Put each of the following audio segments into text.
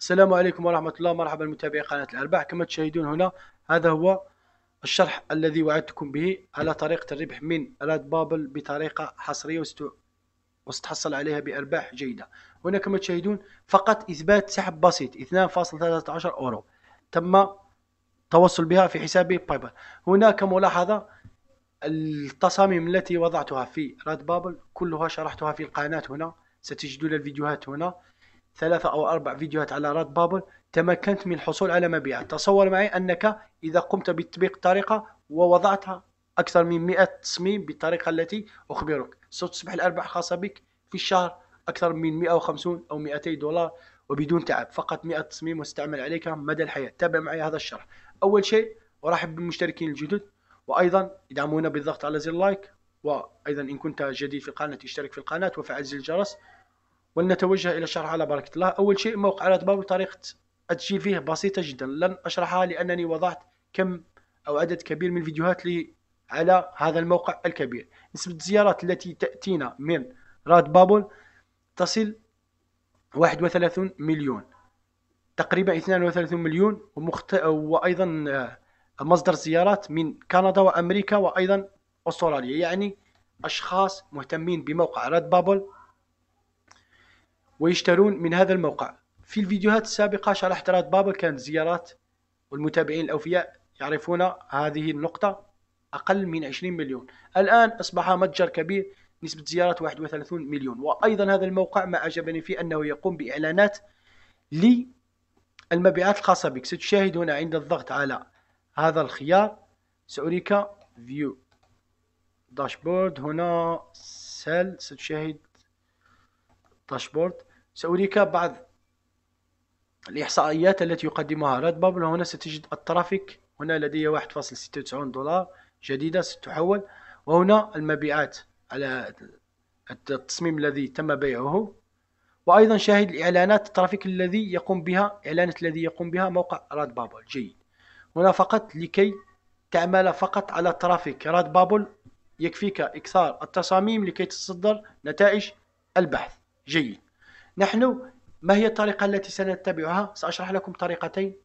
السلام عليكم ورحمة الله مرحبا متابعي قناة الأرباح كما تشاهدون هنا هذا هو الشرح الذي وعدتكم به على طريقة الربح من راد بابل بطريقة حصرية وستحصل عليها بأرباح جيدة هنا كما تشاهدون فقط إثبات سحب بسيط 2.13 أورو تم التوصل بها في حسابي بايبل هنا هناك ملاحظة التصاميم التي وضعتها في راد بابل كلها شرحتها في القناة هنا ستجدون الفيديوهات هنا ثلاثة أو أربع فيديوهات على راد بابل تمكنت من الحصول على مبيعات تصور معي أنك إذا قمت بتطبيق الطريقة ووضعتها أكثر من 100 تصميم بالطريقة التي أخبرك ستصبح الأرباح خاصة بك في الشهر أكثر من 150 أو 200 دولار وبدون تعب فقط 100 تصميم وستعمل عليك مدى الحياة تابع معي هذا الشرح أول شيء أرحب بالمشتركين الجدد وأيضا ادعمونا بالضغط على زر لايك وأيضا إن كنت جديد في القناة اشترك في القناة وفعل زر الجرس ولنتوجه الى الشرح على بركه الله اول شيء موقع الاطباء وطريقه التسجيل فيه بسيطه جدا لن اشرحها لانني وضعت كم او عدد كبير من الفيديوهات لي على هذا الموقع الكبير نسبه الزيارات التي تاتينا من راد بابل تصل 31 مليون تقريبا 32 مليون ومخت... وايضا آه، مصدر زيارات من كندا وامريكا وايضا استراليا يعني اشخاص مهتمين بموقع راد بابل ويشترون من هذا الموقع في الفيديوهات السابقة شرحت رات بابل كانت زيارات والمتابعين الأوفياء يعرفون هذه النقطة أقل من 20 مليون الآن أصبح متجر كبير نسبة زيارات 31 مليون وأيضا هذا الموقع ما أعجبني فيه أنه يقوم بإعلانات للمبيعات الخاصة بك ستشاهد هنا عند الضغط على هذا الخيار سأريك فيو داشبورد هنا سيل ستشاهد داشبورد سأريك بعض الإحصائيات التي يقدمها راد بابل هنا ستجد الترافيك هنا لدي 1.96 دولار جديدة ستحول وهنا المبيعات على التصميم الذي تم بيعه وأيضا شاهد الإعلانات الترافيك الذي يقوم بها إعلانات الذي يقوم بها موقع راد بابل جيد هنا فقط لكي تعمل فقط على ترافيك راد بابل يكفيك إكثار التصاميم لكي تصدر نتائج البحث جيد نحن ما هي الطريقة التي سنتبعها؟ سأشرح لكم طريقتين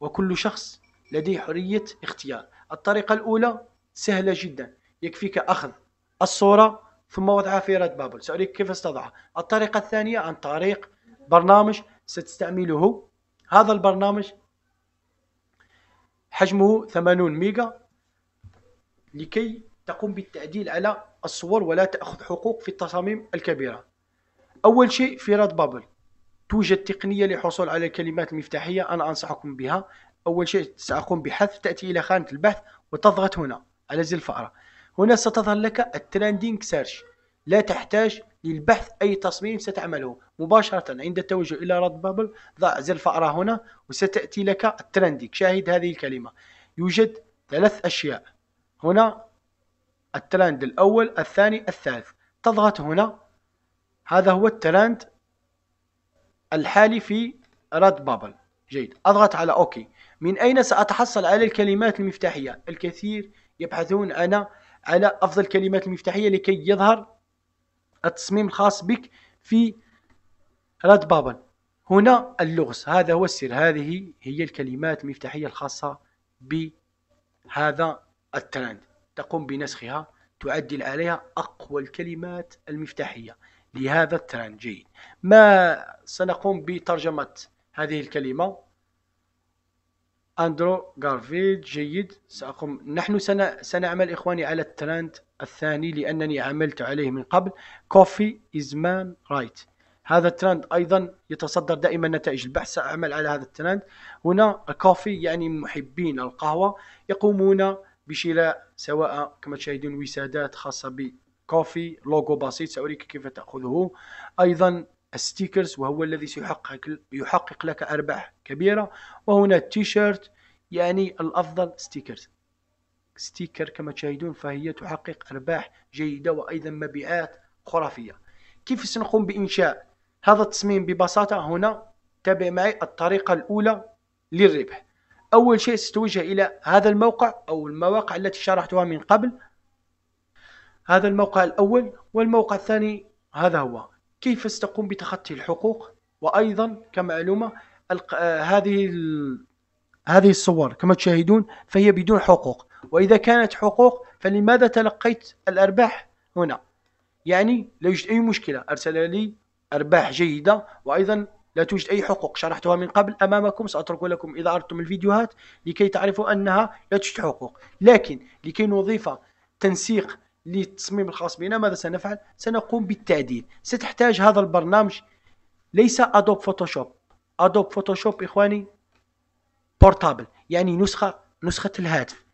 وكل شخص لديه حرية اختيار الطريقة الأولى سهلة جدا يكفيك أخذ الصورة ثم وضعها في ريد بابل سأريك كيف ستضعها الطريقة الثانية عن طريق برنامج ستستعمله هذا البرنامج حجمه 80 ميجا لكي تقوم بالتعديل على الصور ولا تأخذ حقوق في التصاميم الكبيرة أول شيء في راد بابل توجد تقنية للحصول على الكلمات المفتاحية أنا أنصحكم بها أول شيء سأقوم بحذف تأتي إلى خانة البحث وتضغط هنا على زر الفأرة هنا ستظهر لك الترندينج سيرش لا تحتاج للبحث أي تصميم ستعمله مباشرة عند التوجه إلى راد بابل ضع زر الفأرة هنا وستأتي لك الترندينج شاهد هذه الكلمة يوجد ثلاث أشياء هنا الترند الأول الثاني الثالث تضغط هنا هذا هو الترند الحالي في راد بابل جيد أضغط على أوكي من أين سأتحصل على الكلمات المفتاحية الكثير يبحثون أنا على أفضل الكلمات المفتاحية لكي يظهر التصميم الخاص بك في راد بابل هنا اللغز هذا هو السر هذه هي الكلمات المفتاحية الخاصة بهذا الترند تقوم بنسخها تعدل عليها أقوى الكلمات المفتاحية لهذا الترند جيد ما سنقوم بترجمة هذه الكلمة أندرو غارفيد جيد سأقوم نحن سن... سنعمل إخواني على الترند الثاني لأنني عملت عليه من قبل كوفي إز مان رايت هذا الترند أيضا يتصدر دائما نتائج البحث سأعمل على هذا الترند هنا الكوفي يعني محبين القهوة يقومون بشراء سواء كما تشاهدون وسادات خاصة ب كوفي لوجو بسيط سأريك كيف تأخذه أيضا الستيكرز وهو الذي سيحقق يحقق لك أرباح كبيرة وهنا التيشيرت يعني الأفضل ستيكرز ستيكر كما تشاهدون فهي تحقق أرباح جيدة وأيضا مبيعات خرافية كيف سنقوم بإنشاء هذا التصميم ببساطة هنا تابع معي الطريقة الأولى للربح أول شيء ستوجه إلى هذا الموقع أو المواقع التي شرحتها من قبل هذا الموقع الأول والموقع الثاني هذا هو كيف ستقوم بتخطي الحقوق وأيضا كمعلومة آه، هذه هذه الصور كما تشاهدون فهي بدون حقوق وإذا كانت حقوق فلماذا تلقيت الأرباح هنا يعني لا يوجد أي مشكلة أرسل لي أرباح جيدة وأيضا لا توجد أي حقوق شرحتها من قبل أمامكم سأترك لكم إذا أردتم الفيديوهات لكي تعرفوا أنها لا توجد حقوق لكن لكي نضيف تنسيق للتصميم الخاص بنا ماذا سنفعل؟ سنقوم بالتعديل ستحتاج هذا البرنامج ليس ادوب فوتوشوب ادوب فوتوشوب اخواني بورتابل يعني نسخه نسخه الهاتف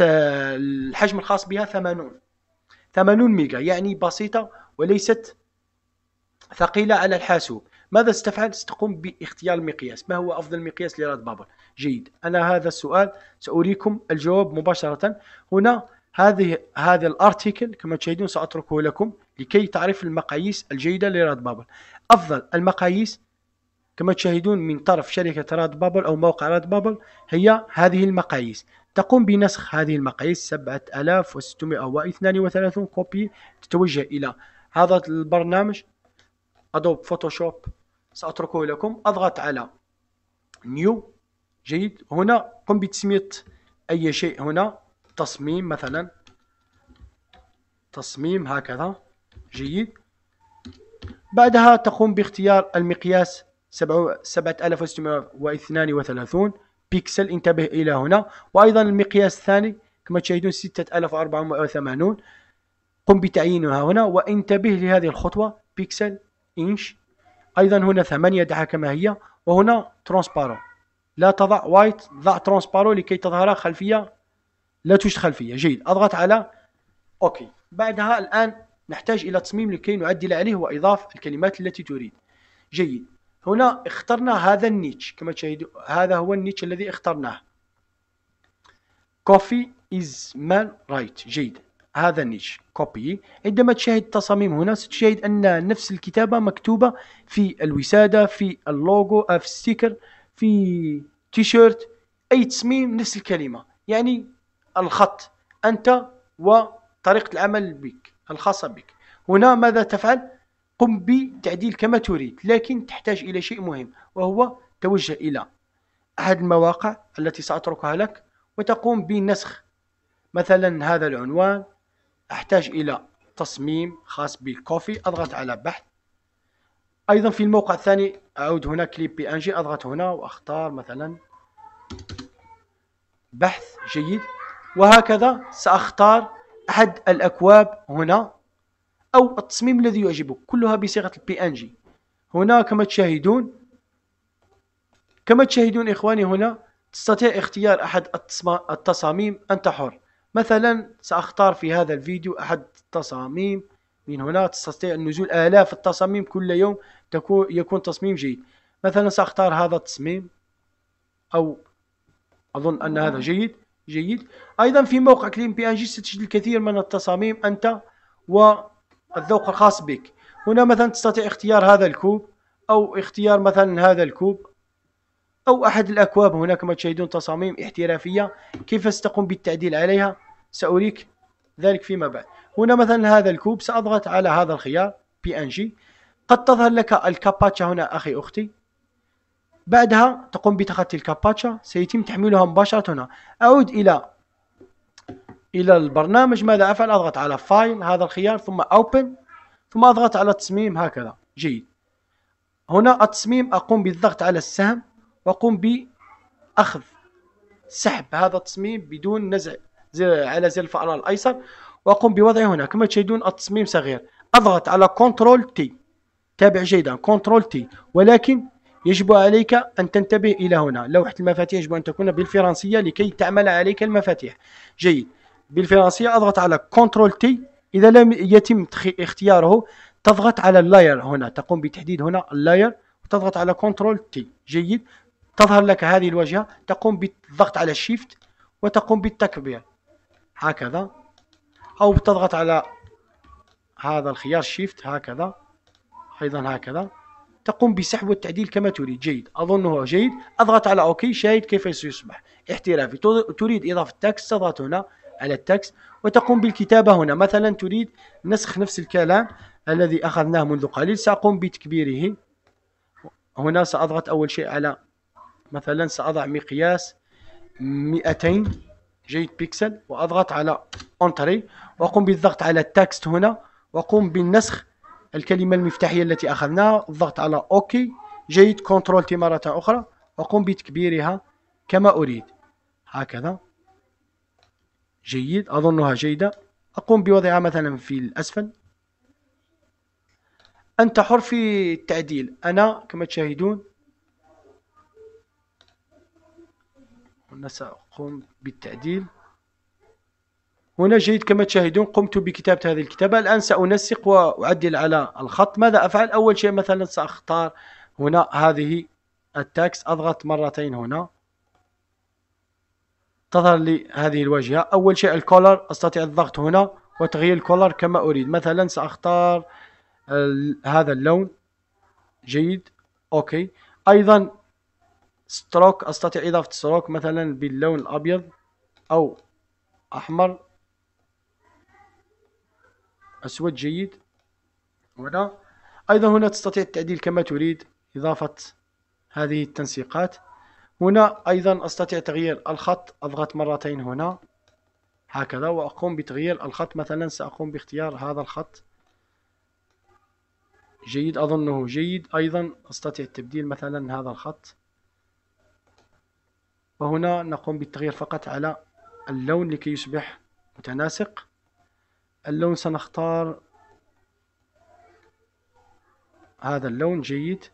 الحجم الخاص بها 80 80 ميجا يعني بسيطه وليست ثقيله على الحاسوب ماذا ستفعل؟ ستقوم باختيار المقياس ما هو أفضل مقياس لراد بابل؟ جيد أنا هذا السؤال سأريكم الجواب مباشرة هنا هذه هذا الارتيكل كما تشاهدون ساتركه لكم لكي تعرف المقاييس الجيده لراد بابل افضل المقاييس كما تشاهدون من طرف شركه راد بابل او موقع راد بابل هي هذه المقاييس تقوم بنسخ هذه المقاييس 7632 كوبي تتوجه الى هذا البرنامج ادوب فوتوشوب ساتركه لكم اضغط على نيو جيد هنا قم بتسميه اي شيء هنا تصميم مثلا تصميم هكذا جيد بعدها تقوم باختيار المقياس 7632 بيكسل انتبه إلى هنا وأيضا المقياس الثاني كما تشاهدون 6480 قم بتعيينها هنا وانتبه لهذه الخطوة بيكسل إنش أيضا هنا 8 دعها كما هي وهنا ترانسبارون لا تضع وايت ضع ترانسبارون لكي تظهر خلفية لا توجد خلفيه جيد اضغط على اوكي بعدها الان نحتاج الى تصميم لكي نعدل عليه واضاف الكلمات التي تريد جيد هنا اخترنا هذا النيتش كما تشاهدون هذا هو النيتش الذي اخترناه كوفي از مان رايت جيد هذا النيتش كوبي عندما تشاهد التصاميم هنا ستشاهد ان نفس الكتابه مكتوبه في الوساده في اللوجو في الستيكر في تيشيرت اي تصميم نفس الكلمه يعني الخط أنت وطريقة العمل بك الخاصة بك هنا ماذا تفعل؟ قم بتعديل كما تريد لكن تحتاج إلى شيء مهم وهو توجه إلى أحد المواقع التي سأتركها لك وتقوم بنسخ مثلا هذا العنوان أحتاج إلى تصميم خاص بالكوفي أضغط على بحث أيضا في الموقع الثاني أعود هنا كليب بي أنجي أضغط هنا وأختار مثلا بحث جيد وهكذا سأختار أحد الأكواب هنا أو التصميم الذي يعجبك كلها بصيغة البي ان جي هنا كما تشاهدون كما تشاهدون إخواني هنا تستطيع اختيار أحد التصاميم أنت حر مثلا سأختار في هذا الفيديو أحد التصاميم من هنا تستطيع النزول آلاف التصاميم كل يوم تكون يكون تصميم جيد مثلا سأختار هذا التصميم أو أظن أن هذا جيد جيد ايضا في موقع كليم بي ان جي ستجد الكثير من التصاميم انت والذوق الخاص بك هنا مثلا تستطيع اختيار هذا الكوب او اختيار مثلا هذا الكوب او احد الاكواب هناك كما تشاهدون تصاميم احترافيه كيف ستقوم بالتعديل عليها ساريك ذلك فيما بعد هنا مثلا هذا الكوب ساضغط على هذا الخيار بي ان جي قد تظهر لك الكاباتشا هنا اخي اختي بعدها تقوم بتخطي الكاباتشا سيتم تحميلها مباشرة هنا أعود إلى إلى البرنامج ماذا أفعل أضغط على فايل هذا الخيار ثم أوبن ثم أضغط على تصميم هكذا جيد هنا التصميم أقوم بالضغط على السهم وأقوم بأخذ سحب هذا التصميم بدون نزع على زر الفأرة الأيسر وأقوم بوضعه هنا كما تشاهدون التصميم صغير أضغط على كنترول تي تابع جيدا كنترول تي ولكن يجب عليك أن تنتبه إلى هنا لوحة المفاتيح يجب أن تكون بالفرنسية لكي تعمل عليك المفاتيح جيد بالفرنسية أضغط على Ctrl T إذا لم يتم اختياره تضغط على اللاير هنا تقوم بتحديد هنا اللاير وتضغط على Ctrl T جيد تظهر لك هذه الواجهة تقوم بالضغط على شيفت وتقوم بالتكبير هكذا أو تضغط على هذا الخيار شيفت هكذا أيضا هكذا تقوم بسحب والتعديل كما تريد جيد أظنه جيد أضغط على أوكي شاهد كيف سيصبح احترافي تريد إضافة تاكس تضغط هنا على التاكس وتقوم بالكتابة هنا مثلا تريد نسخ نفس الكلام الذي أخذناه منذ قليل سأقوم بتكبيره هنا سأضغط أول شيء على مثلا سأضع مقياس 200 جيد بيكسل وأضغط على أنتري وأقوم بالضغط على التاكست هنا وأقوم بالنسخ الكلمة المفتاحية التي أخذناها الضغط على أوكي جيد كنترول تي مرة أخرى أقوم بتكبيرها كما أريد هكذا جيد أظنها جيدة أقوم بوضعها مثلا في الأسفل أنت حر في التعديل أنا كما تشاهدون أنا سأقوم بالتعديل هنا جيد كما تشاهدون قمت بكتابة هذه الكتابة الآن سأنسق وأعدل على الخط ماذا أفعل أول شيء مثلا سأختار هنا هذه التاكس أضغط مرتين هنا تظهر لي هذه الواجهة أول شيء الكولر أستطيع الضغط هنا وتغيير الكولر كما أريد مثلا سأختار هذا اللون جيد أوكي أيضا ستروك أستطيع إضافة ستروك مثلا باللون الأبيض أو أحمر أسود جيد هنا أيضا هنا تستطيع التعديل كما تريد إضافة هذه التنسيقات هنا أيضا أستطيع تغيير الخط أضغط مرتين هنا هكذا وأقوم بتغيير الخط مثلا سأقوم باختيار هذا الخط جيد أظنه جيد أيضا أستطيع التبديل مثلا هذا الخط وهنا نقوم بالتغيير فقط على اللون لكي يصبح متناسق اللون سنختار هذا اللون جيد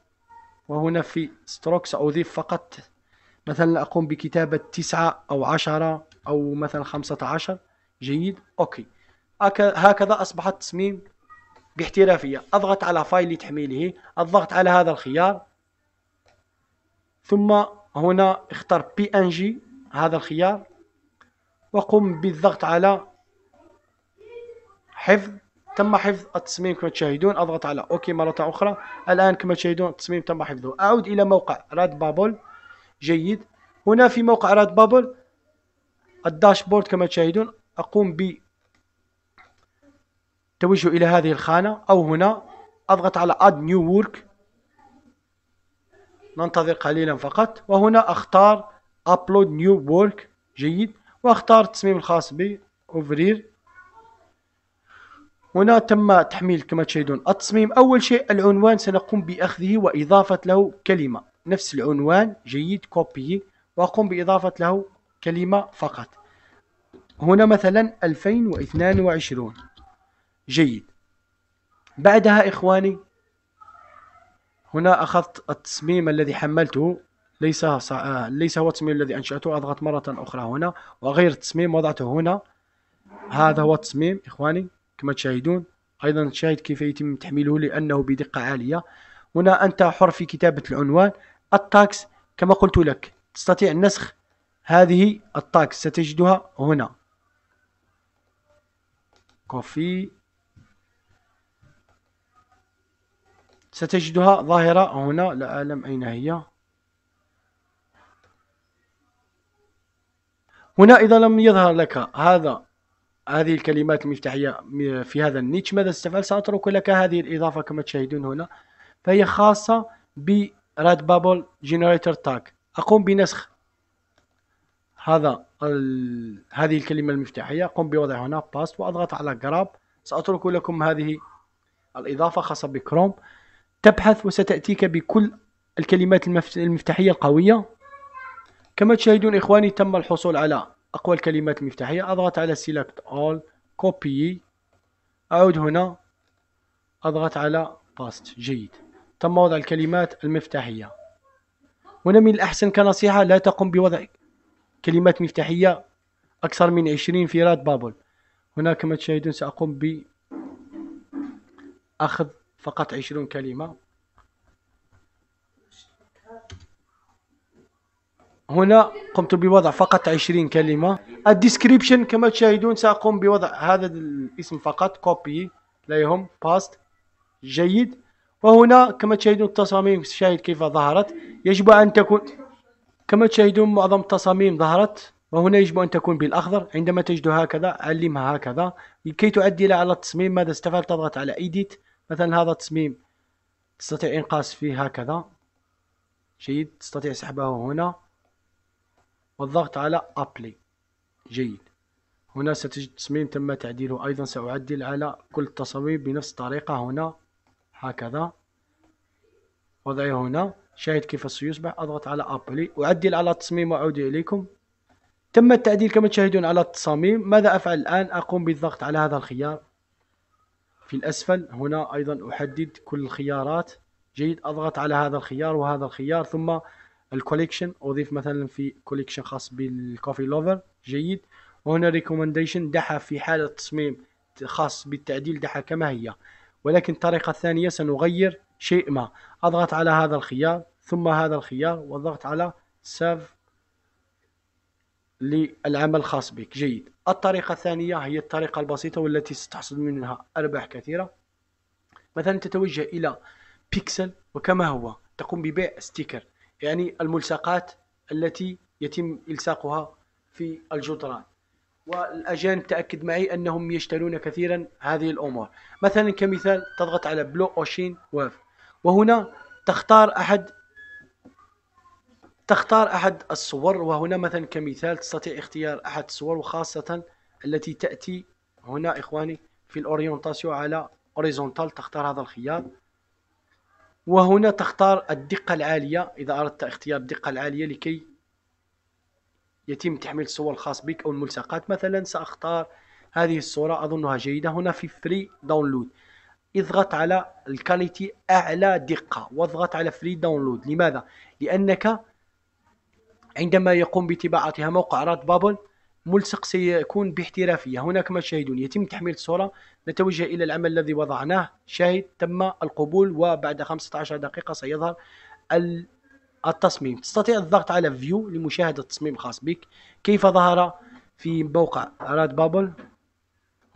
وهنا في ستروك سأضيف فقط مثلا أقوم بكتابة تسعة أو عشرة أو مثلا خمسة عشر جيد أوكي هكذا أصبح التصميم باحترافية أضغط على فايل لتحميله الضغط على هذا الخيار ثم هنا اختر بي ان جي هذا الخيار وقم بالضغط على حفظ تم حفظ التصميم كما تشاهدون اضغط على اوكي مره اخرى الان كما تشاهدون التصميم تم حفظه اعود الى موقع راد بابل جيد هنا في موقع راد بابل الداشبورد كما تشاهدون اقوم ب توجه الى هذه الخانه او هنا اضغط على اد نيو وورك ننتظر قليلا فقط وهنا اختار ابلود نيو وورك جيد واختار التصميم الخاص بي اوفرير هنا تم تحميل كما تشاهدون التصميم أول شيء العنوان سنقوم بأخذه وإضافة له كلمة نفس العنوان جيد كوبي وأقوم بإضافة له كلمة فقط هنا مثلا 2022 جيد بعدها إخواني هنا أخذت التصميم الذي حملته ليس صع... ليس هو التصميم الذي أنشأته أضغط مرة أخرى هنا وغير التصميم وضعته هنا هذا هو التصميم إخواني كما تشاهدون ايضا تشاهد كيف يتم تحميله لانه بدقه عاليه هنا انت حر في كتابه العنوان التاكس كما قلت لك تستطيع نسخ هذه التاكس ستجدها هنا كوفي ستجدها ظاهرة هنا لا أعلم أين هي هنا إذا لم يظهر لك هذا هذه الكلمات المفتاحية في هذا النيتش ماذا استفعل سأترك لك هذه الإضافة كما تشاهدون هنا فهي خاصة ب بابل جنريتر تاك أقوم بنسخ هذا هذه الكلمة المفتاحية قم بوضعها هنا باست وأضغط على جراب سأترك لكم هذه الإضافة خاصة بكروم تبحث وستأتيك بكل الكلمات المفتاحية القوية كما تشاهدون إخواني تم الحصول على أقوى الكلمات المفتاحية أضغط على Select All Copy أعود هنا أضغط على Paste جيد تم وضع الكلمات المفتاحية هنا من الأحسن كنصيحة لا تقم بوضع كلمات مفتاحية أكثر من 20 في راد بابل هنا كما تشاهدون سأقوم ب أخذ فقط 20 كلمة هنا قمت بوضع فقط 20 كلمة الديسكريبشن كما تشاهدون سأقوم بوضع هذا الاسم فقط كوبي لا يهم باست جيد وهنا كما تشاهدون التصاميم شاهد كيف ظهرت يجب أن تكون كما تشاهدون معظم التصاميم ظهرت وهنا يجب أن تكون بالأخضر عندما تجد هكذا علمها هكذا لكي تعدل على التصميم ماذا استفعل تضغط على إيديت مثلا هذا التصميم تستطيع إنقاص فيه هكذا جيد تستطيع سحبه هنا والضغط على ابلي جيد هنا ستجد تصميم تم تعديله ايضا ساعدل على كل التصاميم بنفس الطريقة هنا هكذا وضعي هنا شاهد كيف سيصبح اضغط على ابلي اعدل على التصميم واعود اليكم تم التعديل كما تشاهدون على التصاميم ماذا افعل الان اقوم بالضغط على هذا الخيار في الاسفل هنا ايضا احدد كل الخيارات جيد اضغط على هذا الخيار وهذا الخيار ثم الكوليكشن اضيف مثلا في كوليكشن خاص بالكوفي لوفر جيد وهنا ريكومنديشن دعها في حالة تصميم خاص بالتعديل دعها كما هي ولكن الطريقة الثانية سنغير شيء ما أضغط على هذا الخيار ثم هذا الخيار والضغط على سيف للعمل الخاص بك جيد الطريقة الثانية هي الطريقة البسيطة والتي ستحصل منها أرباح كثيرة مثلا تتوجه إلى بيكسل وكما هو تقوم ببيع ستيكر يعني الملصقات التي يتم إلصاقها في الجدران والأجانب تأكد معي أنهم يشترون كثيرا هذه الأمور مثلا كمثال تضغط على بلو أوشين واف وهنا تختار أحد تختار أحد الصور وهنا مثلا كمثال تستطيع اختيار أحد الصور وخاصة التي تأتي هنا إخواني في الأورينتاسيون على أوريزونتال تختار هذا الخيار وهنا تختار الدقة العالية إذا أردت اختيار الدقة العالية لكي يتم تحميل الصور الخاص بك أو الملصقات مثلا سأختار هذه الصورة أظنها جيدة هنا في فري داونلود اضغط على الكاليتي أعلى دقة واضغط على فري داونلود لماذا؟ لأنك عندما يقوم بطباعتها موقع راد بابل ملصق سيكون باحترافية هناك ما تشاهدون يتم تحميل الصورة نتوجه إلى العمل الذي وضعناه شاهد تم القبول وبعد 15 دقيقة سيظهر التصميم تستطيع الضغط على فيو لمشاهدة التصميم الخاص بك كيف ظهر في موقع راد بابل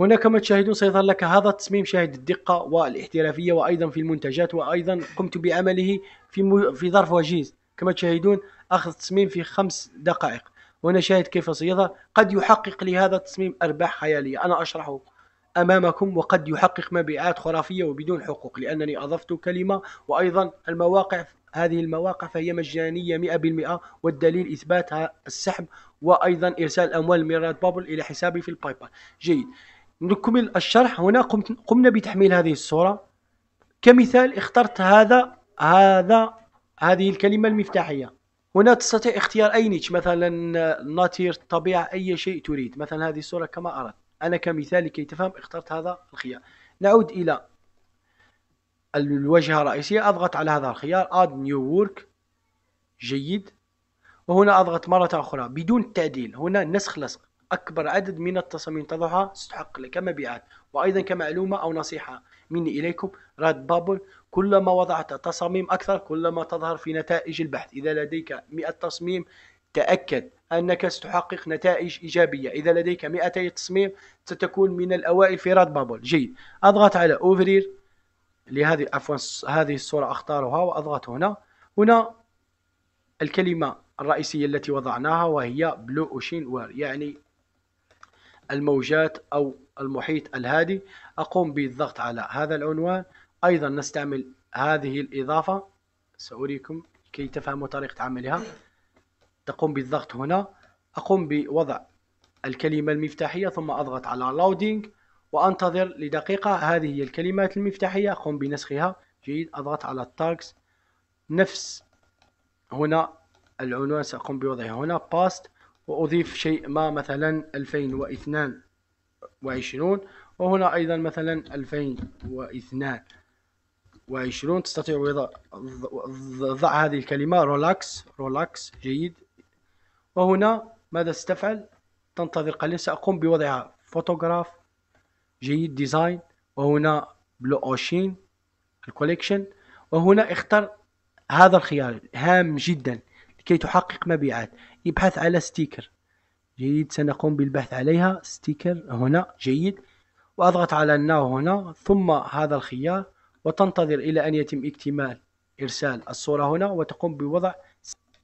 هناك ما تشاهدون سيظهر لك هذا التصميم شاهد الدقة والاحترافية وأيضا في المنتجات وأيضا قمت بعمله في, في ظرف وجيز كما تشاهدون أخذ التصميم في خمس دقائق شاهد كيف صيغها قد يحقق لهذا التصميم أرباح خيالية أنا أشرحه أمامكم وقد يحقق مبيعات خرافية وبدون حقوق لأنني أضفت كلمة وأيضا المواقع هذه المواقع فهي مجانية 100% والدليل إثباتها السحب وأيضا إرسال أموال ميراد بابل إلى حسابي في البايبا جيد نكمل الشرح هنا قمت قمنا بتحميل هذه الصورة كمثال اخترت هذا هذا هذه الكلمة المفتاحية هنا تستطيع اختيار أي نيتش مثلا ناتير الطبيعة أي شيء تريد مثلا هذه الصورة كما أردت أنا كمثال لكي تفهم اخترت هذا الخيار نعود إلى الواجهة الرئيسية أضغط على هذا الخيار Add New Work جيد وهنا أضغط مرة أخرى بدون تعديل هنا نسخ لصق أكبر عدد من التصاميم تضعها ستحقق لك مبيعات وأيضا كمعلومة أو نصيحة مني إليكم راد بابل كلما وضعت تصاميم أكثر كلما تظهر في نتائج البحث إذا لديك 100 تصميم تأكد أنك ستحقق نتائج إيجابية إذا لديك 200 تصميم ستكون من الأوائل في راد بابل جيد أضغط على أوفرير لهذه عفوا هذه الصورة أختارها وأضغط هنا هنا الكلمة الرئيسية التي وضعناها وهي بلو أوشين وير يعني الموجات أو المحيط الهادي أقوم بالضغط على هذا العنوان أيضا نستعمل هذه الإضافة سأريكم كي تفهموا طريقة عملها تقوم بالضغط هنا أقوم بوضع الكلمة المفتاحية ثم أضغط على لودينج وأنتظر لدقيقة هذه هي الكلمات المفتاحية أقوم بنسخها جيد أضغط على التاكس نفس هنا العنوان سأقوم بوضعه هنا باست وأضيف شيء ما مثلا 2022 وهنا أيضا مثلا 2002 وعشرون تستطيع وضع ضع هذه الكلمة رولاكس رولاكس جيد وهنا ماذا ستفعل تنتظر قليلا سأقوم بوضعها فوتوغراف جيد ديزاين وهنا بلو اوشين الكوليكشن وهنا اختر هذا الخيار هام جدا لكي تحقق مبيعات ابحث على ستيكر جيد سنقوم بالبحث عليها ستيكر هنا جيد واضغط على الناو هنا ثم هذا الخيار وتنتظر إلى أن يتم اكتمال إرسال الصورة هنا وتقوم بوضع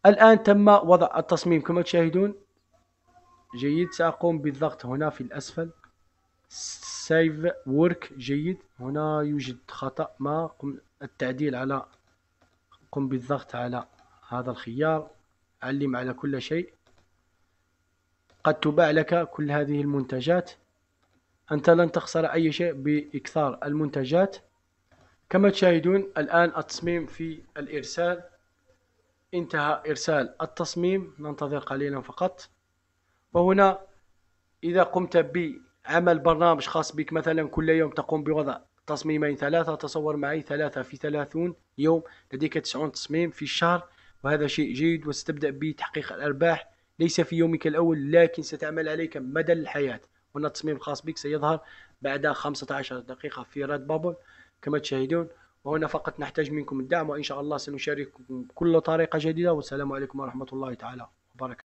الآن تم وضع التصميم كما تشاهدون جيد سأقوم بالضغط هنا في الأسفل سيف ورك جيد هنا يوجد خطأ ما قم التعديل على قم بالضغط على هذا الخيار علم على كل شيء قد تباع لك كل هذه المنتجات أنت لن تخسر أي شيء بإكثار المنتجات كما تشاهدون الآن التصميم في الإرسال انتهى إرسال التصميم ننتظر قليلا فقط وهنا إذا قمت بعمل برنامج خاص بك مثلا كل يوم تقوم بوضع تصميمين ثلاثة تصور معي ثلاثة في ثلاثون يوم لديك تسعون تصميم في الشهر وهذا شيء جيد وستبدأ بتحقيق الأرباح ليس في يومك الأول لكن ستعمل عليك مدى الحياة هنا التصميم الخاص بك سيظهر بعد 15 دقيقة في راد بابل كما تشاهدون وهنا فقط نحتاج منكم الدعم وإن شاء الله سنشارككم كل طريقة جديدة والسلام عليكم ورحمة الله تعالى وبركاته